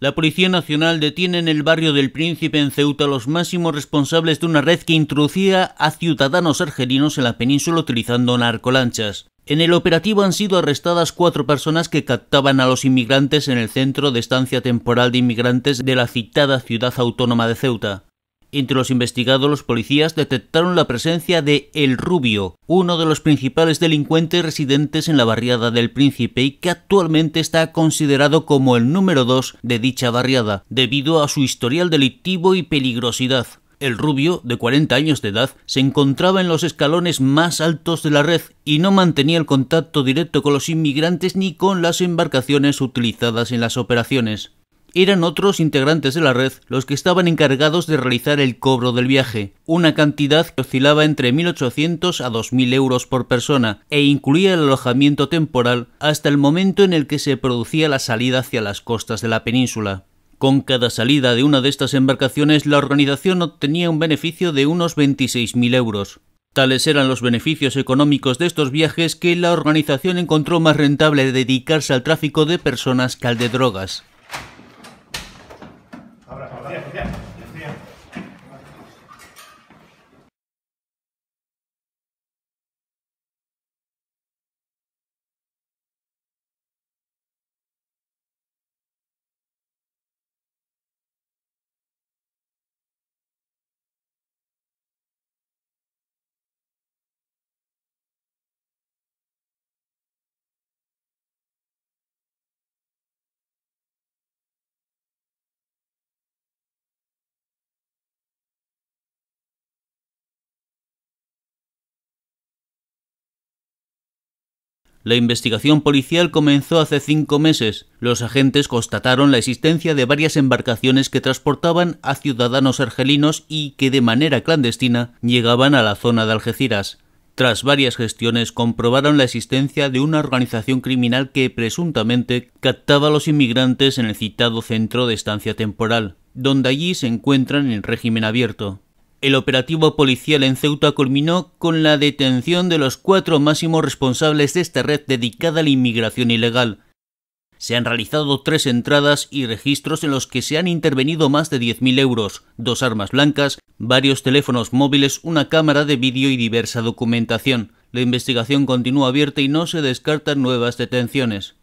La Policía Nacional detiene en el barrio del Príncipe en Ceuta los máximos responsables de una red que introducía a ciudadanos argelinos en la península utilizando narcolanchas. En el operativo han sido arrestadas cuatro personas que captaban a los inmigrantes en el centro de estancia temporal de inmigrantes de la citada ciudad autónoma de Ceuta. Entre los investigados, los policías detectaron la presencia de El Rubio, uno de los principales delincuentes residentes en la barriada del Príncipe y que actualmente está considerado como el número dos de dicha barriada, debido a su historial delictivo y peligrosidad. El rubio, de 40 años de edad, se encontraba en los escalones más altos de la red y no mantenía el contacto directo con los inmigrantes ni con las embarcaciones utilizadas en las operaciones eran otros integrantes de la red los que estaban encargados de realizar el cobro del viaje, una cantidad que oscilaba entre 1.800 a 2.000 euros por persona e incluía el alojamiento temporal hasta el momento en el que se producía la salida hacia las costas de la península. Con cada salida de una de estas embarcaciones la organización obtenía un beneficio de unos 26.000 euros. Tales eran los beneficios económicos de estos viajes que la organización encontró más rentable dedicarse al tráfico de personas que al de drogas. La investigación policial comenzó hace cinco meses. Los agentes constataron la existencia de varias embarcaciones que transportaban a ciudadanos argelinos y que de manera clandestina llegaban a la zona de Algeciras. Tras varias gestiones comprobaron la existencia de una organización criminal que presuntamente captaba a los inmigrantes en el citado centro de estancia temporal, donde allí se encuentran en régimen abierto. El operativo policial en Ceuta culminó con la detención de los cuatro máximos responsables de esta red dedicada a la inmigración ilegal. Se han realizado tres entradas y registros en los que se han intervenido más de 10.000 euros, dos armas blancas, varios teléfonos móviles, una cámara de vídeo y diversa documentación. La investigación continúa abierta y no se descartan nuevas detenciones.